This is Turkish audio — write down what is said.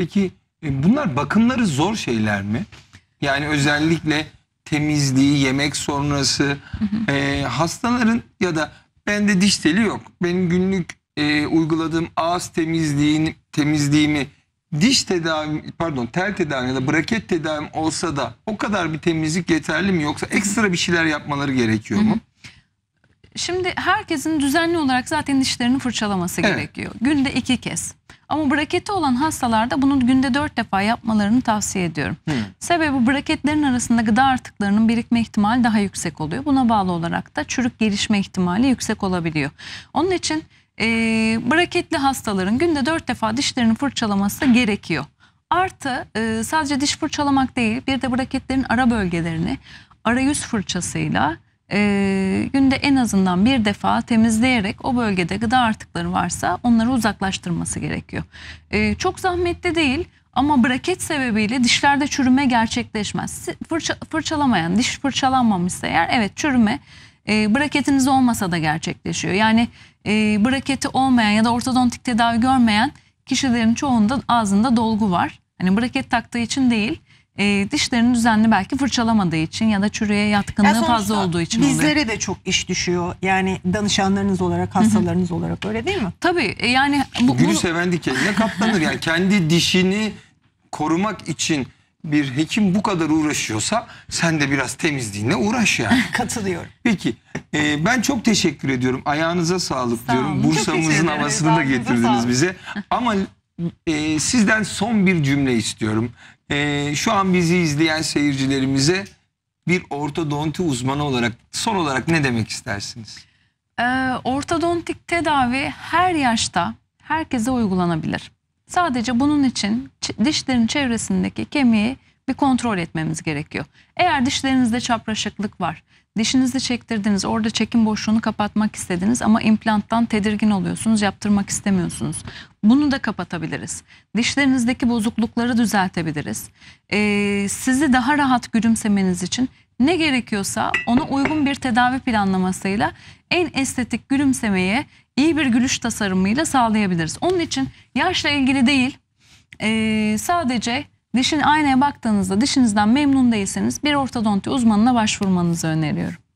Peki e, bunlar bakımları zor şeyler mi? Yani özellikle temizliği, yemek sonrası e, hastaların ya da bende diş teli yok. Benim günlük e, uyguladığım ağız temizliğini, temizliğimi diş tedavi pardon tel tedavi ya da braket tedavim olsa da o kadar bir temizlik yeterli mi yoksa ekstra bir şeyler yapmaları gerekiyor mu? Şimdi herkesin düzenli olarak zaten dişlerini fırçalaması evet. gerekiyor. Günde iki kez. Ama braketi olan hastalarda bunu günde 4 defa yapmalarını tavsiye ediyorum. Hmm. Sebebi braketlerin arasında gıda artıklarının birikme ihtimali daha yüksek oluyor. Buna bağlı olarak da çürük gelişme ihtimali yüksek olabiliyor. Onun için e, braketli hastaların günde 4 defa dişlerini fırçalaması gerekiyor. Artı e, sadece diş fırçalamak değil bir de braketlerin ara bölgelerini arayüz fırçasıyla e, günde en azından bir defa temizleyerek o bölgede gıda artıkları varsa onları uzaklaştırması gerekiyor. E, çok zahmetli değil ama braket sebebiyle dişlerde çürüme gerçekleşmez. Fırça, fırçalamayan, diş fırçalanmamışsa eğer evet çürüme e, braketiniz olmasa da gerçekleşiyor. Yani e, braketi olmayan ya da ortodontik tedavi görmeyen kişilerin çoğunda ağzında dolgu var. Hani braket taktığı için değil e, dişlerini düzenli belki fırçalamadığı için ya da çürüye yatkınlığı fazla olduğu için bizlere oluyor. Bizlere de çok iş düşüyor. Yani danışanlarınız olarak, hastalarınız olarak öyle değil mi? Tabii e, yani. Bu, Gülü bu... seven dikenine katlanır. yani kendi dişini korumak için bir hekim bu kadar uğraşıyorsa sen de biraz temizliğine uğraş yani. Katılıyorum. Peki e, ben çok teşekkür ediyorum. Ayağınıza sağlık Sağ diyorum. Bursa'mızın havasını da getirdiniz bize. Ama e, sizden son bir cümle istiyorum. E, şu an bizi izleyen seyircilerimize bir ortodonti uzmanı olarak son olarak ne demek istersiniz? E, ortodontik tedavi her yaşta herkese uygulanabilir. Sadece bunun için dişlerin çevresindeki kemiği bir kontrol etmemiz gerekiyor. Eğer dişlerinizde çapraşıklık var, dişinizi çektirdiniz, orada çekim boşluğunu kapatmak istediniz ama implanttan tedirgin oluyorsunuz, yaptırmak istemiyorsunuz. Bunu da kapatabiliriz. Dişlerinizdeki bozuklukları düzeltebiliriz. Ee, sizi daha rahat gülümsemeniz için ne gerekiyorsa ona uygun bir tedavi planlamasıyla en estetik gülümsemeye iyi bir gülüş tasarımıyla sağlayabiliriz. Onun için yaşla ilgili değil, e, sadece Dişin aynaya baktığınızda dişinizden memnun değilseniz bir ortodonti uzmanına başvurmanızı öneriyorum.